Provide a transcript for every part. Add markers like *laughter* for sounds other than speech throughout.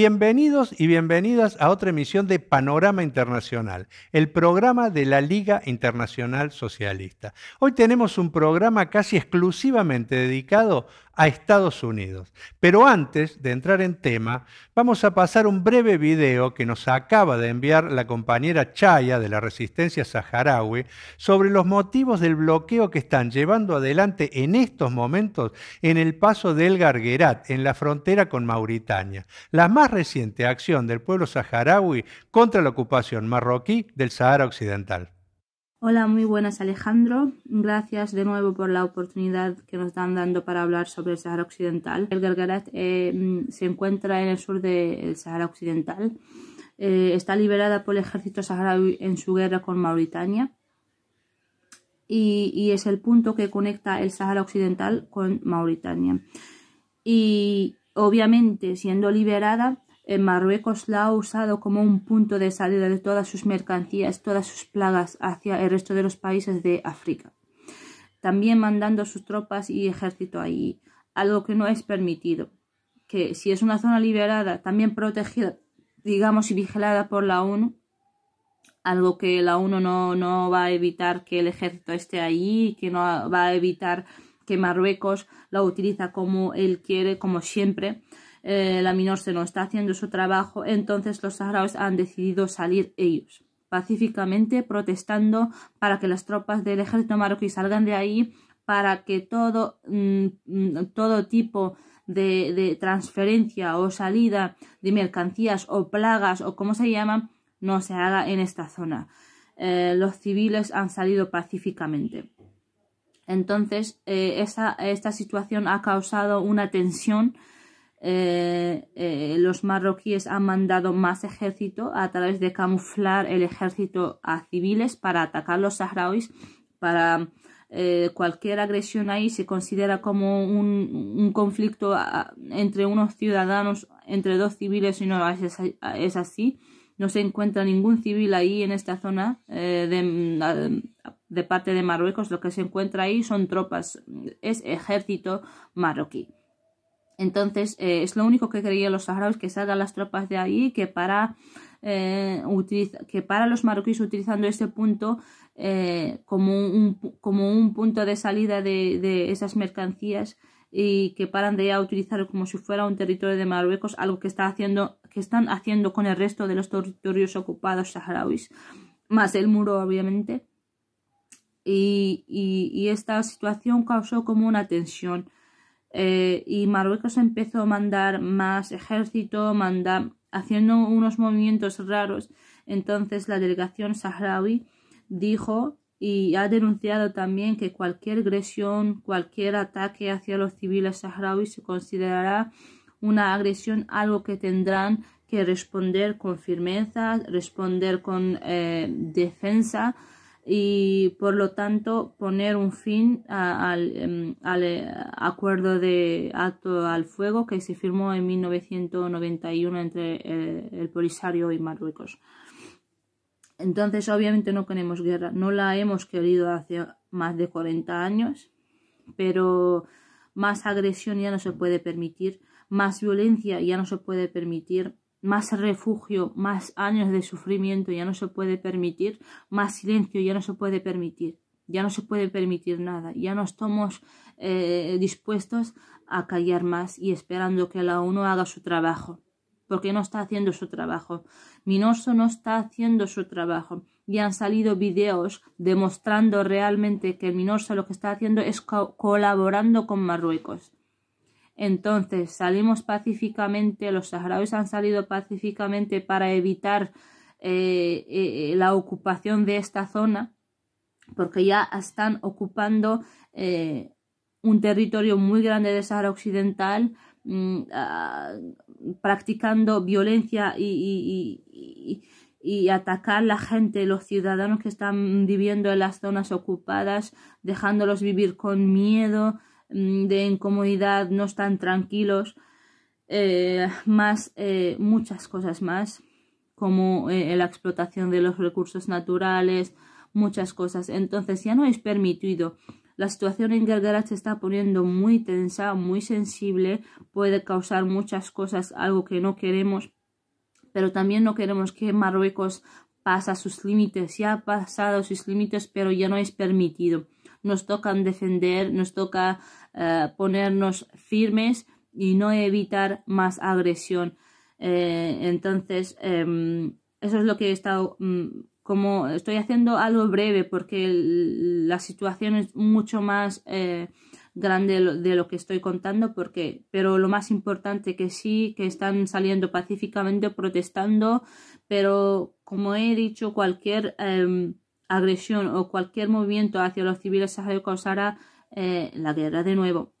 Bienvenidos y bienvenidas a otra emisión de Panorama Internacional, el programa de la Liga Internacional Socialista. Hoy tenemos un programa casi exclusivamente dedicado a Estados Unidos. Pero antes de entrar en tema, vamos a pasar un breve video que nos acaba de enviar la compañera Chaya de la Resistencia Saharaui sobre los motivos del bloqueo que están llevando adelante en estos momentos en el paso del Garguerat, en la frontera con Mauritania. La más reciente acción del pueblo saharaui contra la ocupación marroquí del Sahara Occidental. Hola, muy buenas Alejandro. Gracias de nuevo por la oportunidad que nos están dando para hablar sobre el Sahara Occidental. El Gargarat eh, mm, se encuentra en el sur del Sahara Occidental. Eh, está liberada por el ejército saharaui en su guerra con Mauritania y es el punto que conecta el Sahara Occidental con Mauritania. Y obviamente siendo liberada Marruecos la ha usado como un punto de salida de todas sus mercancías, todas sus plagas hacia el resto de los países de África. También mandando sus tropas y ejército ahí, algo que no es permitido. Que si es una zona liberada, también protegida, digamos, y vigilada por la ONU, algo que la ONU no, no va a evitar que el ejército esté allí, que no va a evitar que Marruecos la utiliza como él quiere, como siempre eh, la la se no está haciendo su trabajo, entonces los saharauis han decidido salir ellos pacíficamente protestando para que las tropas del ejército marroquí salgan de ahí, para que todo, mm, mm, todo tipo de, transferencia o salida de mercancías o plagas o como se llaman no se haga en esta zona. Eh, los civiles han salido pacíficamente. Entonces, eh, esta situación ha causado una tensión eh, eh, los marroquíes han mandado más ejército a través de camuflar el ejército a civiles para atacar los saharauis, para eh, cualquier agresión ahí se considera como un, conflicto ah, entre unos ciudadanos, entre dos civiles y no es, así. No se encuentra ningún civil ahí en esta zona de parte de Marruecos. Lo que se encuentra ahí son tropas, es ejército marroquí. Entonces eh, es lo único que creían los saharauis que salgan las tropas de ahí, que para, eh, que para los marroquíes utilizando ese punto eh, como, un, punto de salida de, esas mercancías y que paran de ya utilizarlo como si fuera un territorio de Marruecos, algo que, está haciendo, que están haciendo con el resto de los territorios ocupados saharauis, más el muro obviamente. y esta situación causó como una tensión eh, y Marruecos empezó a mandar más ejército, haciendo unos movimientos raros. Entonces la delegación saharaui dijo y ha denunciado también que cualquier agresión, cualquier ataque hacia los civiles saharauis se considerará una agresión, algo que tendrán que responder con firmeza, responder con eh, defensa y por lo tanto poner un fin al, em, eh, acuerdo de alto al fuego que se firmó en 1991 entre el, eh, el Polisario y Marruecos. Entonces, obviamente no queremos guerra, no la hemos querido hace más de 40 años, pero más agresión ya no se puede permitir, más violencia ya no se puede permitir más refugio, más años de sufrimiento ya no se puede permitir, más silencio ya no se puede permitir, ya no se puede permitir nada, ya no estamos eh, dispuestos a callar más y esperando que la ONU haga su trabajo, porque no está haciendo su trabajo. Minoso no está haciendo su trabajo y han salido videos demostrando realmente que Minorso lo que está haciendo es colaborando con Marruecos entonces salimos pacíficamente, los saharauis han salido pacíficamente para evitar eh, eh, eh, la ocupación de esta zona, porque ya están ocupando un territorio muy grande de Sahara Occidental, mm, ah, practicando violencia y, y, atacar a la gente, los ciudadanos que están viviendo en las zonas ocupadas, dejándolos vivir con miedo, Mm, de incomodidad, no están tranquilos, eh, más eh, muchas cosas más, como eh, la explotación de los recursos naturales, muchas cosas. Entonces ya no es permitido. La situación en Gergarat se está poniendo muy tensa, muy sensible, puede causar muchas cosas, algo que no queremos, pero también no queremos que Marruecos pasa sus límites, ya ha pasado sus límites, pero ya no es permitido nos tocan defender, nos toca eh, ponernos firmes y no evitar más agresión. Eh, entonces, em, eso es lo que he estado, mm, como estoy haciendo algo breve porque la situación es mucho más eh, grande de lo que estoy contando porque pero lo más importante que sí que están saliendo pacíficamente protestando pero como he dicho cualquier em, agresión o cualquier movimiento hacia los civiles saharauis causará eh, la guerra de nuevo.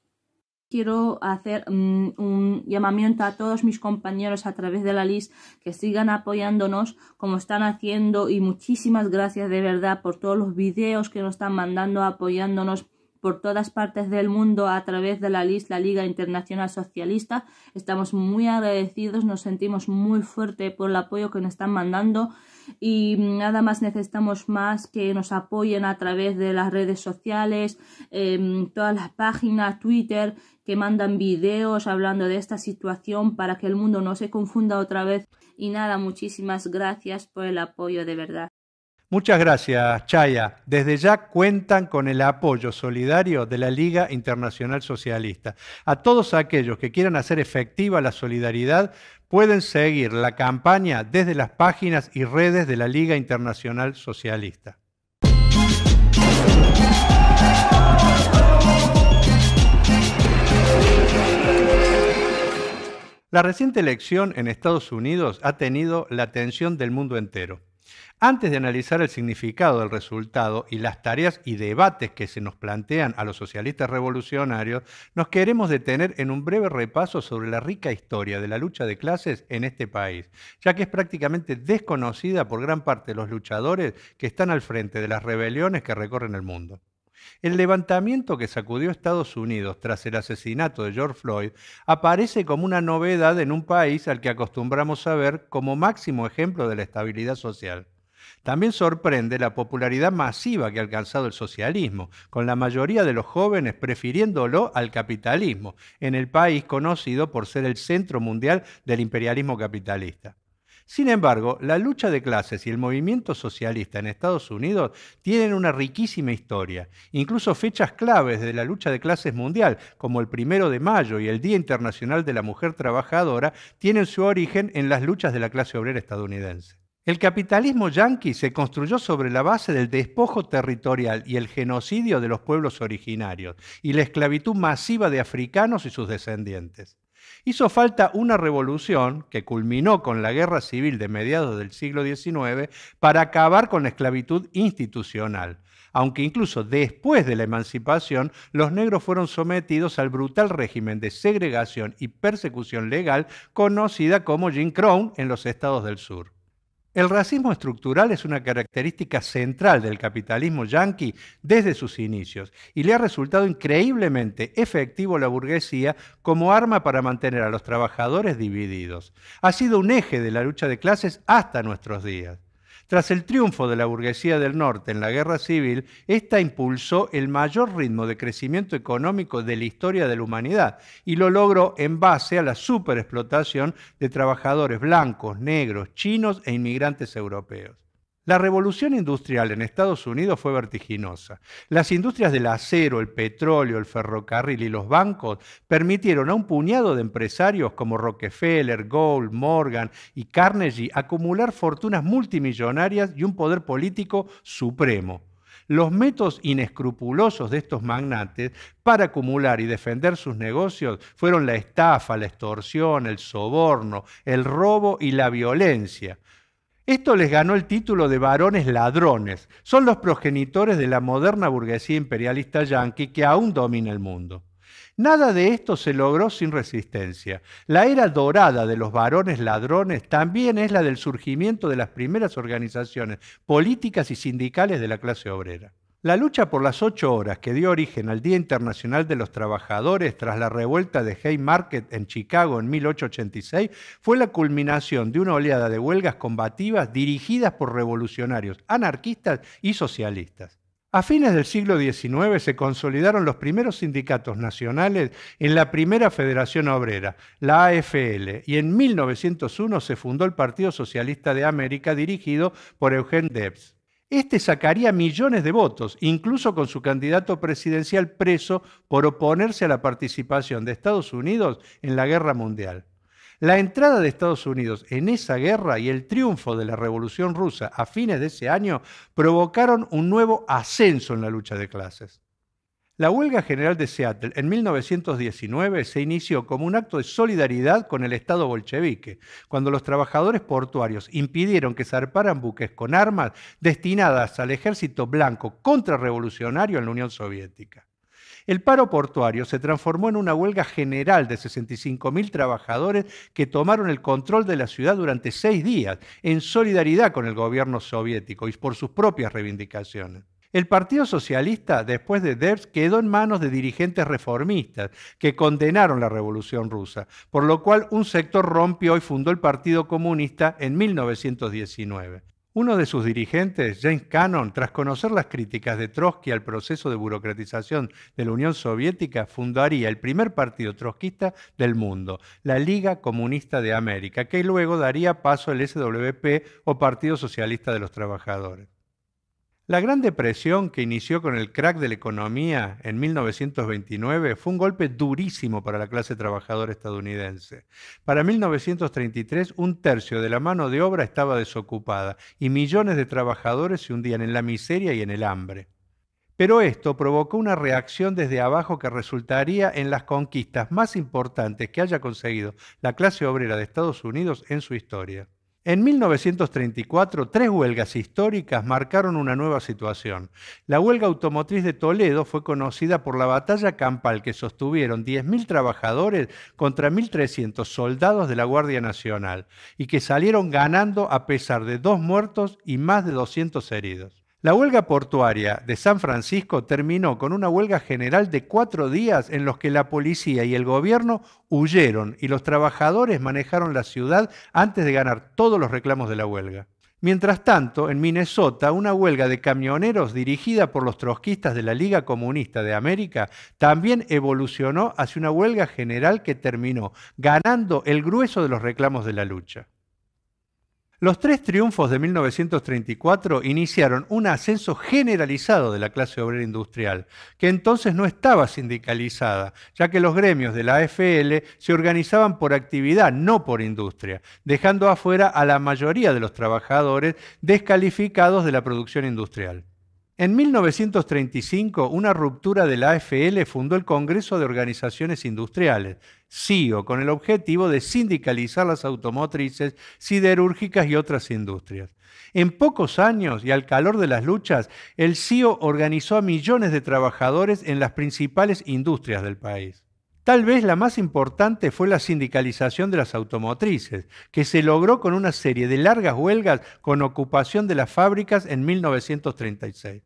Quiero hacer mm, un llamamiento a todos mis compañeros a través de la LIS que sigan apoyándonos como están haciendo y muchísimas gracias de verdad por todos los videos que nos están mandando apoyándonos por todas partes del mundo a través de la lista Liga Internacional Socialista. Estamos muy agradecidos, nos sentimos muy fuerte por el apoyo que nos están mandando y nada más necesitamos más que nos apoyen a través de las redes sociales, em, todas las páginas, Twitter, que mandan videos hablando de esta situación para que el mundo no se confunda otra vez. Y nada, muchísimas gracias por el apoyo de verdad. Muchas gracias, Chaya. Desde ya cuentan con el apoyo solidario de la Liga Internacional Socialista. A todos aquellos que quieran hacer efectiva la solidaridad, pueden seguir la campaña desde las páginas y redes de la Liga Internacional Socialista. La reciente elección en Estados Unidos ha tenido la atención del mundo entero. Antes de analizar el significado del resultado y las tareas y debates que se nos plantean a los socialistas revolucionarios, nos queremos detener en un breve repaso sobre la rica historia de la lucha de clases en este país, ya que es prácticamente desconocida por gran parte de los luchadores que están al frente de las rebeliones que recorren el mundo. El levantamiento que sacudió Estados Unidos tras el asesinato de George Floyd aparece como una novedad en un país al que acostumbramos a ver como máximo ejemplo de la estabilidad social. También sorprende la popularidad masiva que ha alcanzado el socialismo, con la mayoría de los jóvenes prefiriéndolo al capitalismo, en el país conocido por ser el centro mundial del imperialismo capitalista. Sin embargo, la lucha de clases y el movimiento socialista en Estados Unidos tienen una riquísima historia, incluso fechas claves de la lucha de clases mundial, como el 1 de mayo y el Día Internacional de la Mujer Trabajadora, tienen su origen en las luchas de la clase obrera estadounidense. El capitalismo yanqui se construyó sobre la base del despojo territorial y el genocidio de los pueblos originarios y la esclavitud masiva de africanos y sus descendientes hizo falta una revolución que culminó con la guerra civil de mediados del siglo XIX para acabar con la esclavitud institucional, aunque incluso después de la emancipación los negros fueron sometidos al brutal régimen de segregación y persecución legal conocida como Jim Crow en los estados del sur. El racismo estructural es una característica central del capitalismo yanqui desde sus inicios y le ha resultado increíblemente efectivo la burguesía como arma para mantener a los trabajadores divididos. Ha sido un eje de la lucha de clases hasta nuestros días. Tras el triunfo de la burguesía del norte en la guerra civil, esta impulsó el mayor ritmo de crecimiento económico de la historia de la humanidad y lo logró en base a la superexplotación de trabajadores blancos, negros, chinos e inmigrantes europeos. La revolución industrial en Estados Unidos fue vertiginosa. Las industrias del acero, el petróleo, el ferrocarril y los bancos permitieron a un puñado de empresarios como Rockefeller, Gould, Morgan y Carnegie acumular fortunas multimillonarias y un poder político supremo. Los métodos inescrupulosos de estos magnates para acumular y defender sus negocios fueron la estafa, la extorsión, el soborno, el robo y la violencia. Esto les ganó el título de varones ladrones. Son los progenitores de la moderna burguesía imperialista yanqui que aún domina el mundo. Nada de esto se logró sin resistencia. La era dorada de los varones ladrones también es la del surgimiento de las primeras organizaciones políticas y sindicales de la clase obrera. La lucha por las ocho horas que dio origen al Día Internacional de los Trabajadores tras la revuelta de Haymarket en Chicago en 1886 fue la culminación de una oleada de huelgas combativas dirigidas por revolucionarios, anarquistas y socialistas. A fines del siglo XIX se consolidaron los primeros sindicatos nacionales en la primera Federación Obrera, la AFL, y en 1901 se fundó el Partido Socialista de América dirigido por Eugene Debs. Este sacaría millones de votos, incluso con su candidato presidencial preso por oponerse a la participación de Estados Unidos en la guerra mundial. La entrada de Estados Unidos en esa guerra y el triunfo de la Revolución Rusa a fines de ese año provocaron un nuevo ascenso en la lucha de clases. La huelga general de Seattle en 1919 se inició como un acto de solidaridad con el Estado bolchevique, cuando los trabajadores portuarios impidieron que zarparan buques con armas destinadas al ejército blanco contrarrevolucionario en la Unión Soviética. El paro portuario se transformó en una huelga general de 65.000 trabajadores que tomaron el control de la ciudad durante seis días en solidaridad con el gobierno soviético y por sus propias reivindicaciones. El Partido Socialista, después de Debs, quedó en manos de dirigentes reformistas que condenaron la Revolución Rusa, por lo cual un sector rompió y fundó el Partido Comunista en 1919. Uno de sus dirigentes, James Cannon, tras conocer las críticas de Trotsky al proceso de burocratización de la Unión Soviética, fundaría el primer partido trotskista del mundo, la Liga Comunista de América, que luego daría paso al SWP o Partido Socialista de los Trabajadores. La Gran Depresión, que inició con el crack de la economía en 1929, fue un golpe durísimo para la clase trabajadora estadounidense. Para 1933, un tercio de la mano de obra estaba desocupada y millones de trabajadores se hundían en la miseria y en el hambre. Pero esto provocó una reacción desde abajo que resultaría en las conquistas más importantes que haya conseguido la clase obrera de Estados Unidos en su historia. En 1934, tres huelgas históricas marcaron una nueva situación. La huelga automotriz de Toledo fue conocida por la batalla campal que sostuvieron 10.000 trabajadores contra 1.300 soldados de la Guardia Nacional y que salieron ganando a pesar de dos muertos y más de 200 heridos. La huelga portuaria de San Francisco terminó con una huelga general de cuatro días en los que la policía y el gobierno huyeron y los trabajadores manejaron la ciudad antes de ganar todos los reclamos de la huelga. Mientras tanto, en Minnesota, una huelga de camioneros dirigida por los trotskistas de la Liga Comunista de América también evolucionó hacia una huelga general que terminó ganando el grueso de los reclamos de la lucha. Los tres triunfos de 1934 iniciaron un ascenso generalizado de la clase obrera industrial, que entonces no estaba sindicalizada, ya que los gremios de la AFL se organizaban por actividad, no por industria, dejando afuera a la mayoría de los trabajadores descalificados de la producción industrial. En 1935, una ruptura de la AFL fundó el Congreso de Organizaciones Industriales, CIO, con el objetivo de sindicalizar las automotrices, siderúrgicas y otras industrias. En pocos años y al calor de las luchas, el CIO organizó a millones de trabajadores en las principales industrias del país. Tal vez la más importante fue la sindicalización de las automotrices, que se logró con una serie de largas huelgas con ocupación de las fábricas en 1936.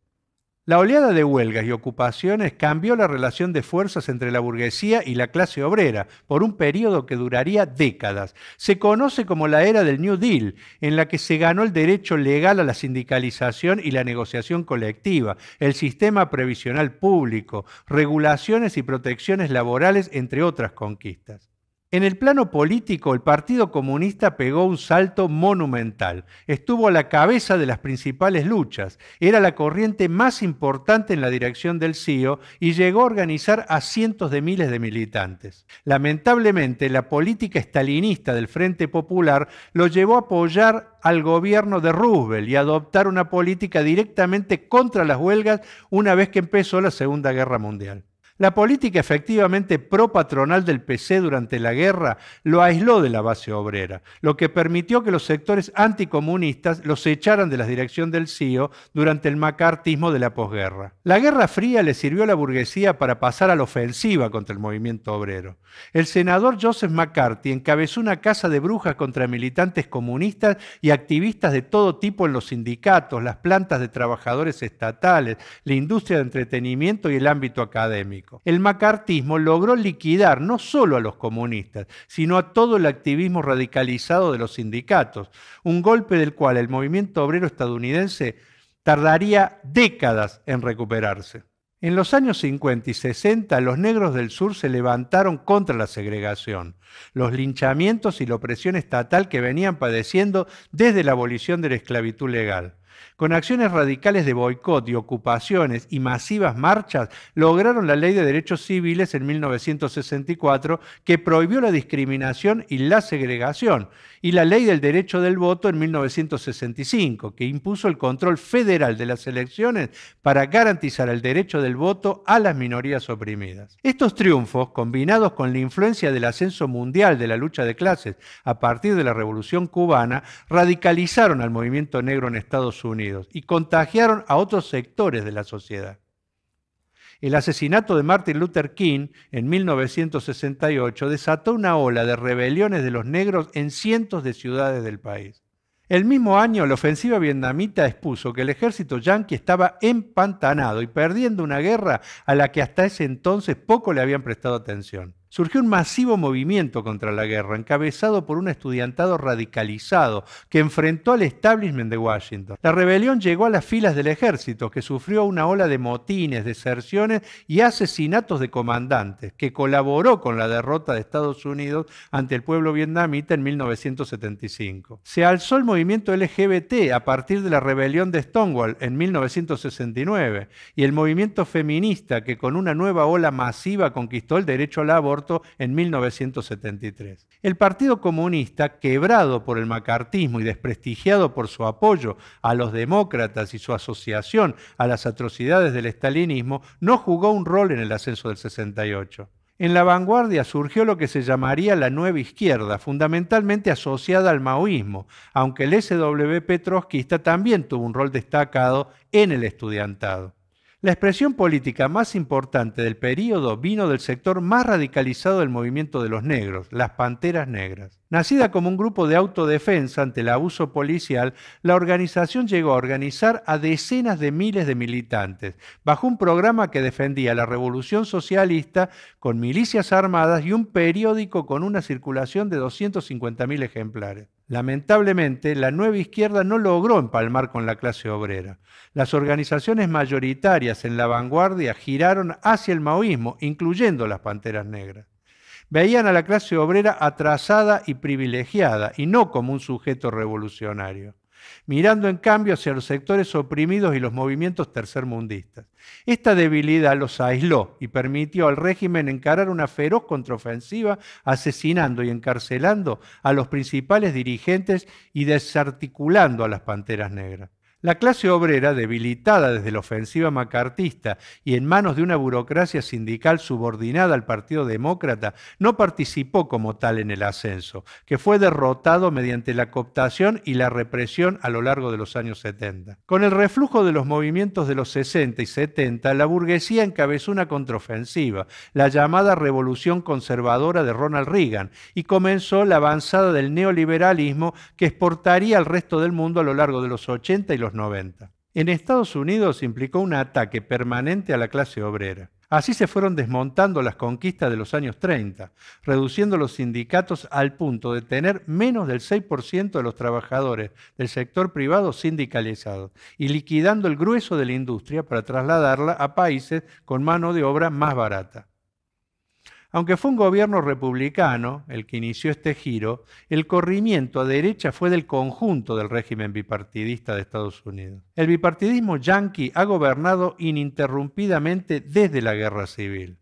La oleada de huelgas y ocupaciones cambió la relación de fuerzas entre la burguesía y la clase obrera por un periodo que duraría décadas. Se conoce como la era del New Deal, en la que se ganó el derecho legal a la sindicalización y la negociación colectiva, el sistema previsional público, regulaciones y protecciones laborales, entre otras conquistas. En el plano político, el Partido Comunista pegó un salto monumental. Estuvo a la cabeza de las principales luchas. Era la corriente más importante en la dirección del CIO y llegó a organizar a cientos de miles de militantes. Lamentablemente, la política estalinista del Frente Popular lo llevó a apoyar al gobierno de Roosevelt y a adoptar una política directamente contra las huelgas una vez que empezó la Segunda Guerra Mundial. La política efectivamente propatronal del PC durante la guerra lo aisló de la base obrera, lo que permitió que los sectores anticomunistas los echaran de la dirección del CIO durante el macartismo de la posguerra. La Guerra Fría le sirvió a la burguesía para pasar a la ofensiva contra el movimiento obrero. El senador Joseph McCarthy encabezó una casa de brujas contra militantes comunistas y activistas de todo tipo en los sindicatos, las plantas de trabajadores estatales, la industria de entretenimiento y el ámbito académico. El macartismo logró liquidar no solo a los comunistas, sino a todo el activismo radicalizado de los sindicatos, un golpe del cual el movimiento obrero estadounidense tardaría décadas en recuperarse. En los años 50 y 60 los negros del sur se levantaron contra la segregación, los linchamientos y la opresión estatal que venían padeciendo desde la abolición de la esclavitud legal. Con acciones radicales de boicot y ocupaciones y masivas marchas, lograron la Ley de Derechos Civiles en 1964, que prohibió la discriminación y la segregación, y la Ley del Derecho del Voto en 1965, que impuso el control federal de las elecciones para garantizar el derecho del voto a las minorías oprimidas. Estos triunfos, combinados con la influencia del ascenso mundial de la lucha de clases a partir de la Revolución cubana, radicalizaron al movimiento negro en Estados Unidos Unidos y contagiaron a otros sectores de la sociedad. El asesinato de Martin Luther King en 1968 desató una ola de rebeliones de los negros en cientos de ciudades del país. El mismo año, la ofensiva vietnamita expuso que el ejército yanqui estaba empantanado y perdiendo una guerra a la que hasta ese entonces poco le habían prestado atención surgió un masivo movimiento contra la guerra, encabezado por un estudiantado radicalizado que enfrentó al establishment de Washington. La rebelión llegó a las filas del ejército, que sufrió una ola de motines, deserciones y asesinatos de comandantes, que colaboró con la derrota de Estados Unidos ante el pueblo vietnamita en 1975. Se alzó el movimiento LGBT a partir de la rebelión de Stonewall en 1969 y el movimiento feminista que con una nueva ola masiva conquistó el derecho al aborto en 1973. El Partido Comunista, quebrado por el macartismo y desprestigiado por su apoyo a los demócratas y su asociación a las atrocidades del estalinismo, no jugó un rol en el ascenso del 68. En la vanguardia surgió lo que se llamaría la nueva izquierda, fundamentalmente asociada al maoísmo, aunque el SWP trotskista también tuvo un rol destacado en el estudiantado. La expresión política más importante del período vino del sector más radicalizado del movimiento de los negros, las Panteras Negras. Nacida como un grupo de autodefensa ante el abuso policial, la organización llegó a organizar a decenas de miles de militantes, bajo un programa que defendía la revolución socialista con milicias armadas y un periódico con una circulación de 250.000 ejemplares. Lamentablemente, la nueva izquierda no logró empalmar con la clase obrera. Las organizaciones mayoritarias en la vanguardia giraron hacia el maoísmo, incluyendo las Panteras Negras. Veían a la clase obrera atrasada y privilegiada, y no como un sujeto revolucionario mirando en cambio hacia los sectores oprimidos y los movimientos tercermundistas. Esta debilidad los aisló y permitió al régimen encarar una feroz contraofensiva asesinando y encarcelando a los principales dirigentes y desarticulando a las Panteras Negras. La clase obrera, debilitada desde la ofensiva macartista y en manos de una burocracia sindical subordinada al Partido Demócrata, no participó como tal en el ascenso, que fue derrotado mediante la cooptación y la represión a lo largo de los años 70. Con el reflujo de los movimientos de los 60 y 70, la burguesía encabezó una contraofensiva, la llamada Revolución Conservadora de Ronald Reagan, y comenzó la avanzada del neoliberalismo que exportaría al resto del mundo a lo largo de los 80 y los 90. En Estados Unidos implicó un ataque permanente a la clase obrera. Así se fueron desmontando las conquistas de los años 30, reduciendo los sindicatos al punto de tener menos del 6% de los trabajadores del sector privado sindicalizado y liquidando el grueso de la industria para trasladarla a países con mano de obra más barata. Aunque fue un gobierno republicano el que inició este giro, el corrimiento a derecha fue del conjunto del régimen bipartidista de Estados Unidos. El bipartidismo yanqui ha gobernado ininterrumpidamente desde la guerra civil.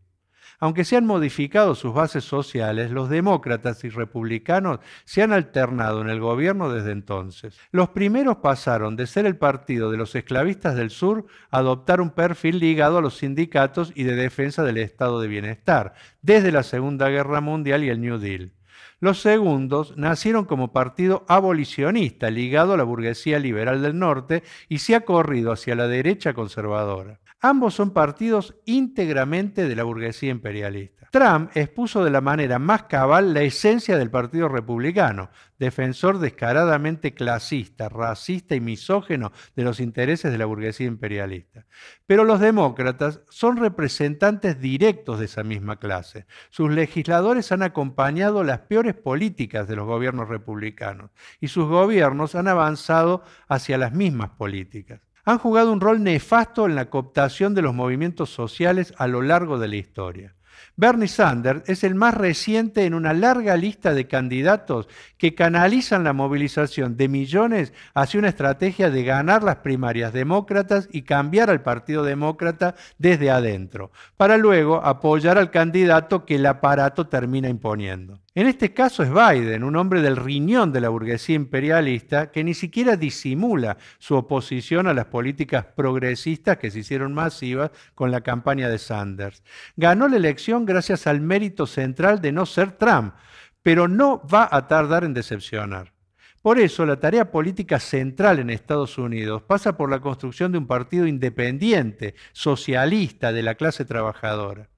Aunque se han modificado sus bases sociales, los demócratas y republicanos se han alternado en el gobierno desde entonces. Los primeros pasaron de ser el partido de los esclavistas del sur a adoptar un perfil ligado a los sindicatos y de defensa del estado de bienestar, desde la Segunda Guerra Mundial y el New Deal. Los segundos nacieron como partido abolicionista ligado a la burguesía liberal del norte y se ha corrido hacia la derecha conservadora. Ambos son partidos íntegramente de la burguesía imperialista. Trump expuso de la manera más cabal la esencia del Partido Republicano, defensor descaradamente clasista, racista y misógeno de los intereses de la burguesía imperialista. Pero los demócratas son representantes directos de esa misma clase. Sus legisladores han acompañado las peores políticas de los gobiernos republicanos y sus gobiernos han avanzado hacia las mismas políticas han jugado un rol nefasto en la cooptación de los movimientos sociales a lo largo de la historia. Bernie Sanders es el más reciente en una larga lista de candidatos que canalizan la movilización de millones hacia una estrategia de ganar las primarias demócratas y cambiar al Partido Demócrata desde adentro, para luego apoyar al candidato que el aparato termina imponiendo. En este caso es Biden, un hombre del riñón de la burguesía imperialista que ni siquiera disimula su oposición a las políticas progresistas que se hicieron masivas con la campaña de Sanders. Ganó la elección gracias al mérito central de no ser Trump, pero no va a tardar en decepcionar. Por eso, la tarea política central en Estados Unidos pasa por la construcción de un partido independiente, socialista, de la clase trabajadora.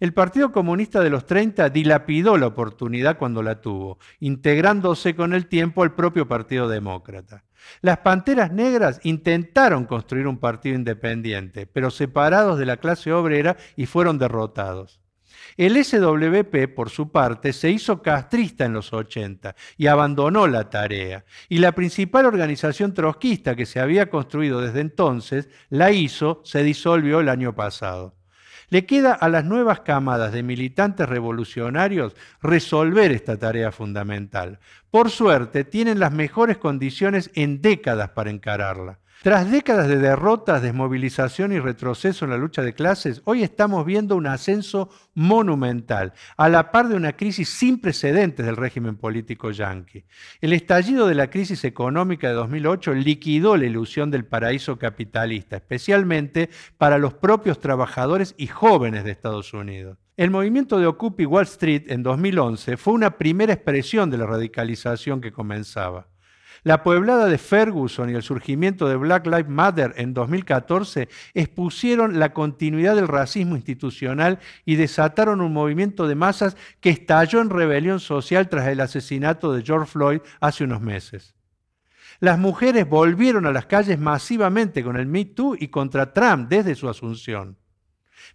El Partido Comunista de los 30 dilapidó la oportunidad cuando la tuvo, integrándose con el tiempo al propio Partido Demócrata. Las Panteras Negras intentaron construir un partido independiente, pero separados de la clase obrera y fueron derrotados. El SWP, por su parte, se hizo castrista en los 80 y abandonó la tarea. Y la principal organización trotskista que se había construido desde entonces, la hizo, se disolvió el año pasado. Le queda a las nuevas camadas de militantes revolucionarios resolver esta tarea fundamental. Por suerte, tienen las mejores condiciones en décadas para encararla. Tras décadas de derrotas, desmovilización y retroceso en la lucha de clases, hoy estamos viendo un ascenso monumental, a la par de una crisis sin precedentes del régimen político yanqui. El estallido de la crisis económica de 2008 liquidó la ilusión del paraíso capitalista, especialmente para los propios trabajadores y jóvenes de Estados Unidos. El movimiento de Occupy Wall Street en 2011 fue una primera expresión de la radicalización que comenzaba. La pueblada de Ferguson y el surgimiento de Black Lives Matter en 2014 expusieron la continuidad del racismo institucional y desataron un movimiento de masas que estalló en rebelión social tras el asesinato de George Floyd hace unos meses. Las mujeres volvieron a las calles masivamente con el Me Too y contra Trump desde su asunción.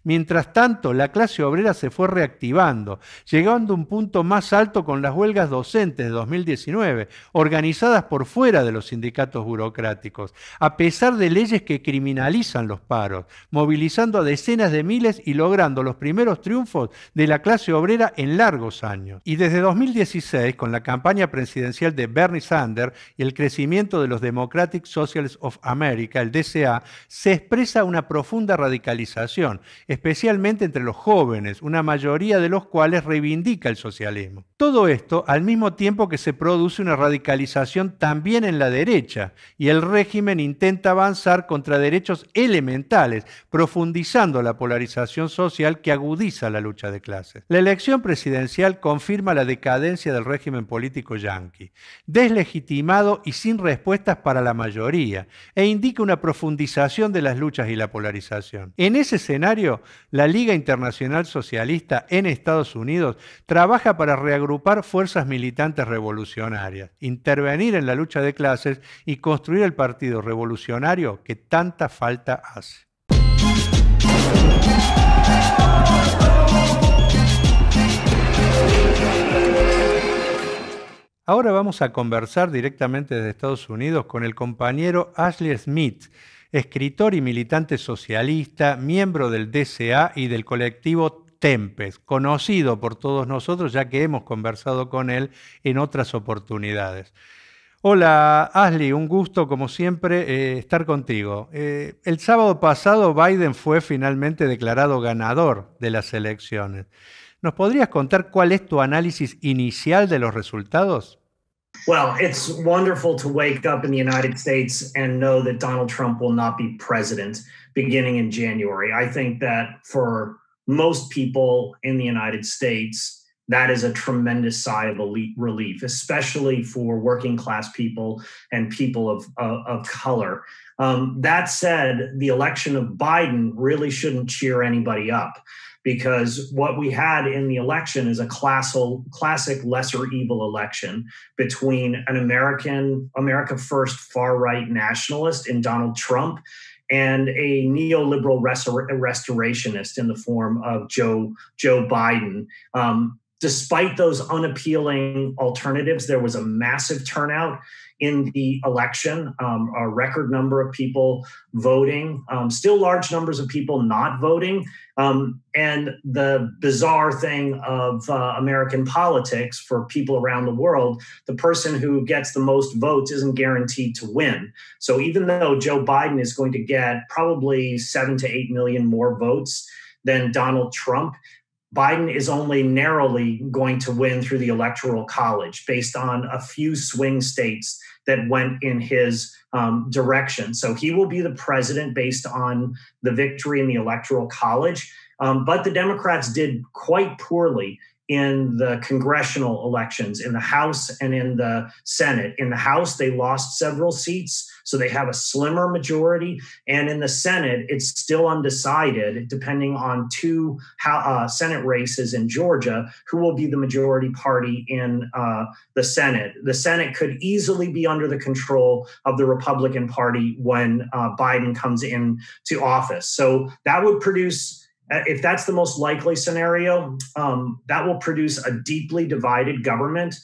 Mientras tanto, la clase obrera se fue reactivando, llegando a un punto más alto con las huelgas docentes de 2019, organizadas por fuera de los sindicatos burocráticos, a pesar de leyes que criminalizan los paros, movilizando a decenas de miles y logrando los primeros triunfos de la clase obrera en largos años. Y desde 2016, con la campaña presidencial de Bernie Sanders y el crecimiento de los Democratic Socialists of America, el DCA, se expresa una profunda radicalización especialmente entre los jóvenes, una mayoría de los cuales reivindica el socialismo. Todo esto al mismo tiempo que se produce una radicalización también en la derecha y el régimen intenta avanzar contra derechos elementales, profundizando la polarización social que agudiza la lucha de clases. La elección presidencial confirma la decadencia del régimen político yanqui, deslegitimado y sin respuestas para la mayoría, e indica una profundización de las luchas y la polarización. En ese escenario, la Liga Internacional Socialista en Estados Unidos trabaja para reagrupar fuerzas militantes revolucionarias, intervenir en la lucha de clases y construir el partido revolucionario que tanta falta hace. Ahora vamos a conversar directamente desde Estados Unidos con el compañero Ashley Smith, escritor y militante socialista, miembro del DCA y del colectivo Tempes, conocido por todos nosotros ya que hemos conversado con él en otras oportunidades. Hola Ashley, un gusto como siempre eh, estar contigo. Eh, el sábado pasado Biden fue finalmente declarado ganador de las elecciones. ¿Nos podrías contar cuál es tu análisis inicial de los resultados? Well, it's wonderful to wake up in the United States and know that Donald Trump will not be president beginning in January. I think that for most people in the United States, that is a tremendous sigh of relief, especially for working class people and people of, of, of color. Um, that said, the election of Biden really shouldn't cheer anybody up because what we had in the election is a classal, classic lesser evil election between an American, America First far right nationalist in Donald Trump and a neoliberal restor- restorationist in the form of Joe, Joe Biden. Um, despite those unappealing alternatives, there was a massive turnout in the election, um, a record number of people voting, um, still large numbers of people not voting, um, and the bizarre thing of uh, American politics for people around the world the person who gets the most votes isn't guaranteed to win. So even though Joe Biden is going to get probably seven to eight million more votes than Donald Trump, Biden is only narrowly going to win through the electoral college based on a few swing states that went in his um, direction. So he will be the president based on the victory in the electoral college. Um, but the Democrats did quite poorly in the congressional elections, in the House and in the Senate. In the House, they lost several seats, so they have a slimmer majority. And in the Senate, it's still undecided, depending on two uh, Senate races in Georgia, who will be the majority party in uh, the Senate. The Senate could easily be under the control of the Republican Party when uh, Biden comes into office. So that would produce uh, if that's the most likely scenario, um, that will produce a deeply divided government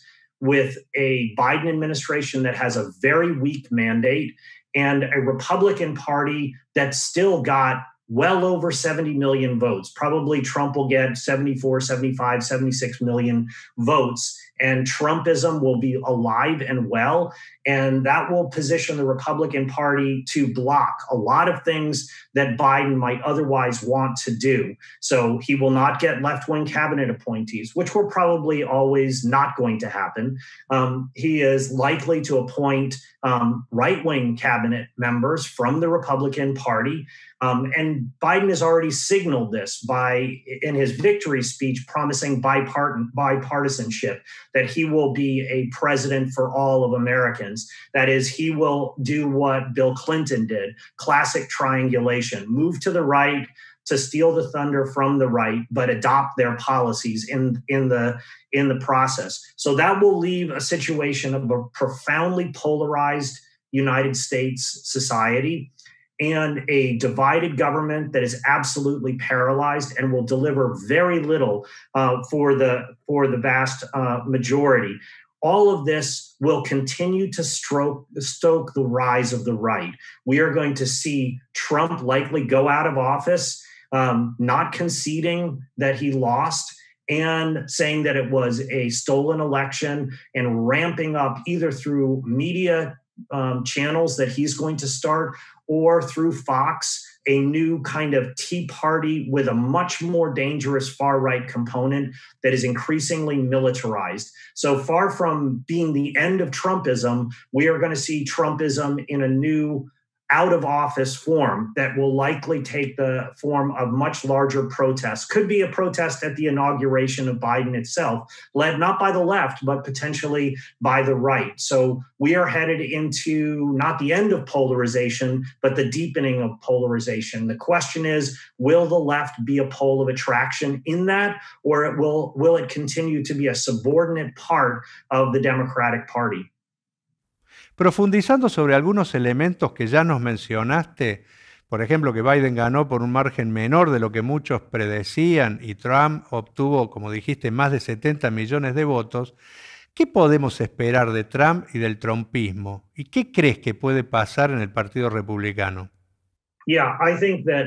with a Biden administration that has a very weak mandate and a Republican Party that still got well over 70 million votes. Probably Trump will get 74, 75, 76 million votes and Trumpism will be alive and well. And that will position the Republican Party to block a lot of things that Biden might otherwise want to do. So he will not get left wing cabinet appointees, which were probably always not going to happen. Um, he is likely to appoint um, right wing cabinet members from the Republican Party. Um, and Biden has already signaled this by, in his victory speech, promising bipartisanship that he will be a president for all of Americans. That is, he will do what Bill Clinton did classic triangulation, move to the right to steal the thunder from the right but adopt their policies in in the in the process so that will leave a situation of a profoundly polarized united states society and a divided government that is absolutely paralyzed and will deliver very little uh, for the for the vast uh, majority. All of this will continue to stroke, stoke the rise of the right. We are going to see Trump likely go out of office, um, not conceding that he lost, and saying that it was a stolen election and ramping up either through media um, channels that he's going to start or through Fox, a new kind of Tea Party with a much more dangerous far right component that is increasingly militarized. So far from being the end of Trumpism, we are going to see Trumpism in a new out of office form that will likely take the form of much larger protests. Could be a protest at the inauguration of Biden itself, led not by the left, but potentially by the right. So we are headed into not the end of polarization, but the deepening of polarization. The question is will the left be a pole of attraction in that, or it will, will it continue to be a subordinate part of the Democratic Party? Profundizando sobre algunos elementos que ya nos mencionaste, por ejemplo, que Biden ganó por un margen menor de lo que muchos predecían y Trump obtuvo, como dijiste, más de 70 millones de votos, ¿qué podemos esperar de Trump y del trumpismo? ¿Y qué crees que puede pasar en el Partido Republicano? Yeah, I think that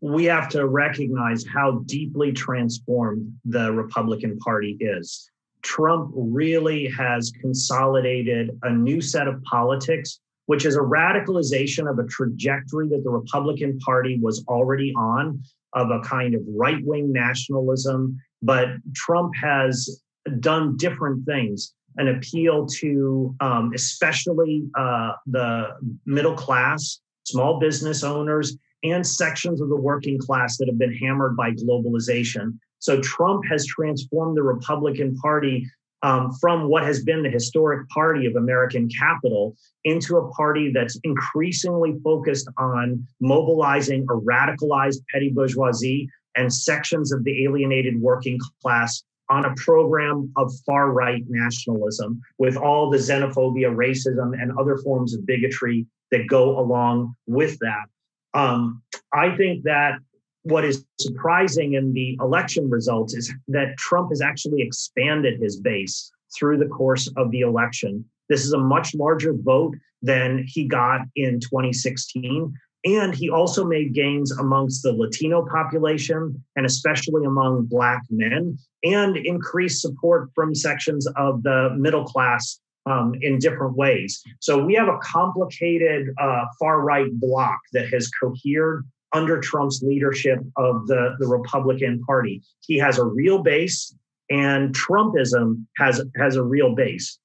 we have to recognize how deeply transformed the Republican Party is. Trump really has consolidated a new set of politics, which is a radicalization of a trajectory that the Republican Party was already on of a kind of right wing nationalism. But Trump has done different things an appeal to um, especially uh, the middle class, small business owners, and sections of the working class that have been hammered by globalization so Trump has transformed the Republican Party um, from what has been the historic party of American capital into a party that's increasingly focused on mobilizing a radicalized petty bourgeoisie and sections of the alienated working class on a program of far right nationalism with all the xenophobia, racism, and other forms of bigotry that go along with that. Um, I think that what is surprising in the election results is that Trump has actually expanded his base through the course of the election. This is a much larger vote than he got in 2016. And he also made gains amongst the Latino population and especially among Black men, and increased support from sections of the middle class um, in different ways. So we have a complicated uh, far right block that has cohered under Trump's leadership of the, the Republican Party. He has a real base, and Trumpism has, has a real base.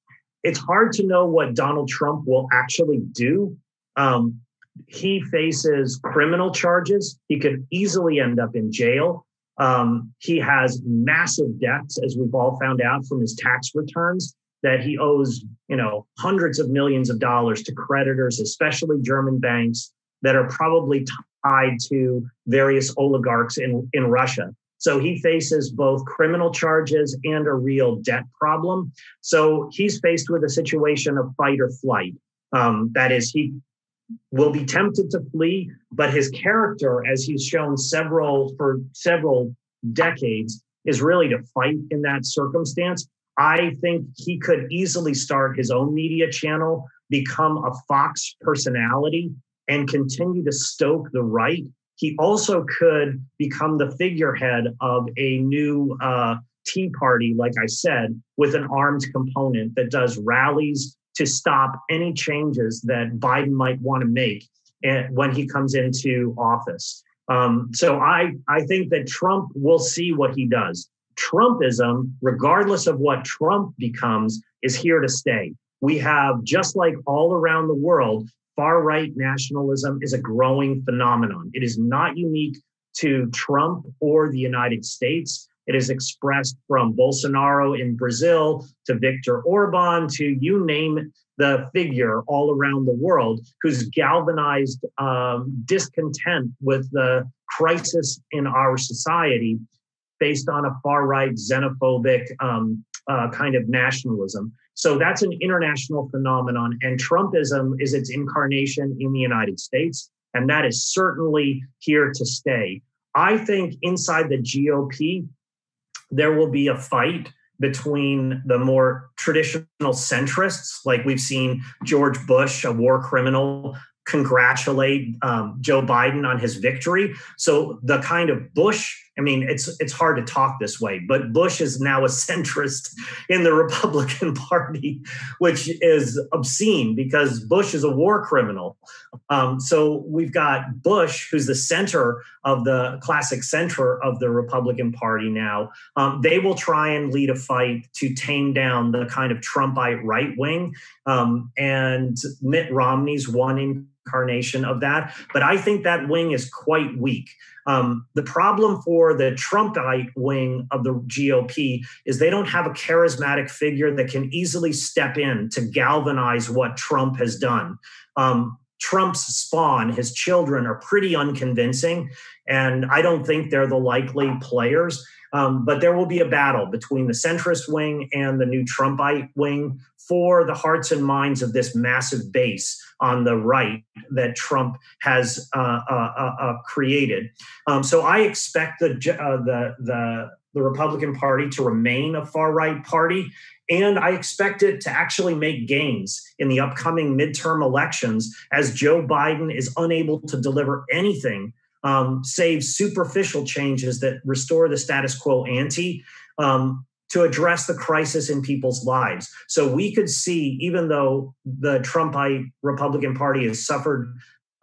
It's hard to know what Donald Trump will actually do. Um, he faces criminal charges. He could easily end up in jail. Um, he has massive debts, as we've all found out from his tax returns, that he owes, you know, hundreds of millions of dollars to creditors, especially German banks that are probably tied to various oligarchs in, in Russia. So he faces both criminal charges and a real debt problem. So he's faced with a situation of fight or flight. Um, that is, he will be tempted to flee, but his character, as he's shown several for several decades, is really to fight in that circumstance. I think he could easily start his own media channel, become a Fox personality, and continue to stoke the right, he also could become the figurehead of a new uh, Tea Party, like I said, with an armed component that does rallies to stop any changes that Biden might want to make eh, when he comes into office. Um, so I, I think that Trump will see what he does. Trumpism, regardless of what Trump becomes, is here to stay. We have, just like all around the world, far right nationalism is a growing phenomenon. It is not unique to Trump or the United States. It is expressed from Bolsonaro in Brazil to Viktor Orban to you name the figure all around the world who's galvanized um, discontent with the crisis in our society based on a far right xenophobic um, uh, kind of nationalism. So that's an international phenomenon. And Trumpism is its incarnation in the United States. And that is certainly here to stay. I think inside the GOP, there will be a fight between the more traditional centrists, like we've seen George Bush, a war criminal, congratulate um, Joe Biden on his victory. So the kind of Bush I mean, it's it's hard to talk this way, but Bush is now a *laughs* centrist in the Republican *laughs* Party, which is obscene because Bush is a war criminal. Um, so we've got Bush, who's the center of the classic center of the Republican Party now. Um, they will try and lead a fight to tame down the kind of Trumpite right wing, um, and Mitt Romney's one in incarnation of that. But I think that wing is quite weak. Um, the problem for the Trumpite wing of the GOP is they don't have a charismatic figure that can easily step in to galvanize what Trump has done. Um, Trump's spawn, his children, are pretty unconvincing, and I don't think they're the likely players. Um, but there will be a battle between the centrist wing and the new Trumpite wing for the hearts and minds of this massive base on the right that Trump has uh, uh, uh, uh created. Um, so I expect the, uh, the, the the Republican Party to remain a far right party. And I expect it to actually make gains in the upcoming midterm elections as Joe Biden is unable to deliver anything um, save superficial changes that restore the status quo ante um, to address the crisis in people's lives. So we could see, even though the Trumpite Republican Party has suffered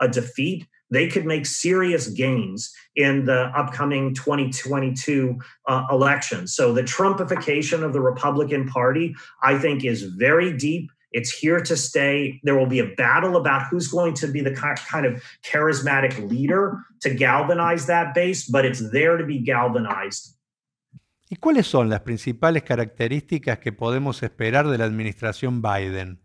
a defeat, they could make serious gains in the upcoming 2022 uh, election. So the Trumpification of the Republican Party, I think, is very deep it's here to stay. There will be a battle about who's going to be the kind of charismatic leader to galvanize that base, but it's there to be galvanized. ¿Y cuáles son las principales características que podemos esperar de la administración Biden?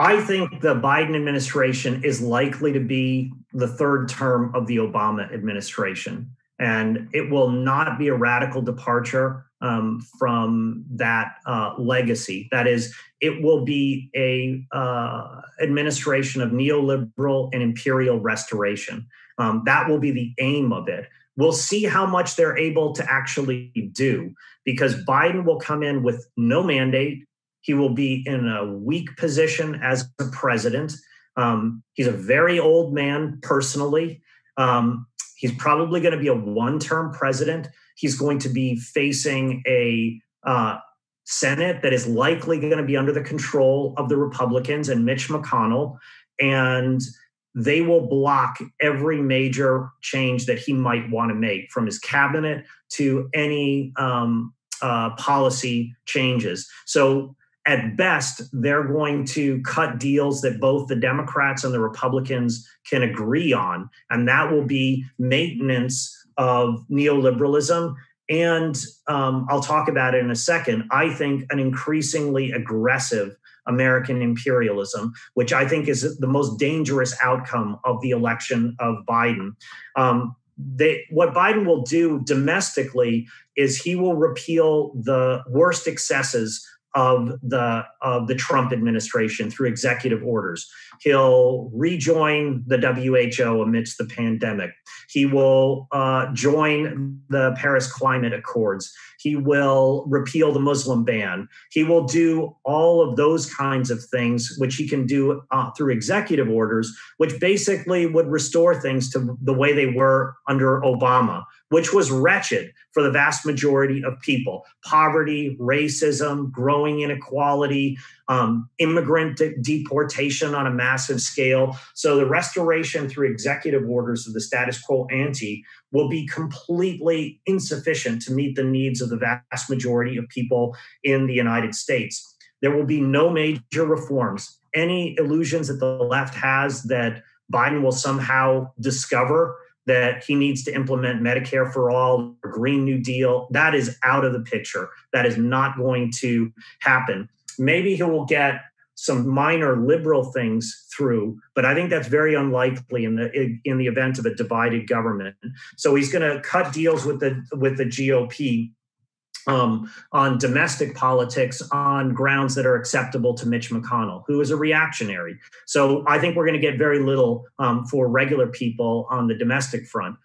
I think the Biden administration is likely to be the third term of the Obama administration. And it will not be a radical departure um, from that uh, legacy. That is, it will be a uh, administration of neoliberal and imperial restoration. Um, that will be the aim of it. We'll see how much they're able to actually do because Biden will come in with no mandate. He will be in a weak position as a president. Um, he's a very old man personally. Um, he's probably going to be a one term president. He's going to be facing a uh, Senate that is likely going to be under the control of the Republicans and Mitch McConnell. And they will block every major change that he might want to make from his cabinet to any um, uh, policy changes. So, at best, they're going to cut deals that both the Democrats and the Republicans can agree on. And that will be maintenance of neoliberalism. And um, I'll talk about it in a second. I think an increasingly aggressive American imperialism, which I think is the most dangerous outcome of the election of Biden. Um, they, what Biden will do domestically is he will repeal the worst excesses of the of the Trump administration through executive orders. He'll rejoin the WHO amidst the pandemic. He will uh, join the Paris Climate Accords. He will repeal the Muslim ban. He will do all of those kinds of things, which he can do uh, through executive orders, which basically would restore things to the way they were under Obama which was wretched for the vast majority of people poverty, racism, growing inequality, um, immigrant de- deportation on a massive scale. So, the restoration through executive orders of the status quo ante will be completely insufficient to meet the needs of the vast majority of people in the United States. There will be no major reforms. Any illusions that the left has that Biden will somehow discover that he needs to implement Medicare for all or Green New Deal. That is out of the picture. That is not going to happen. Maybe he will get some minor liberal things through, but I think that's very unlikely in the in the event of a divided government. So he's going to cut deals with the with the GOP um, on domestic politics on grounds that are acceptable to Mitch McConnell, who is a reactionary. So I think we're going to get very little um, for regular people on the domestic front.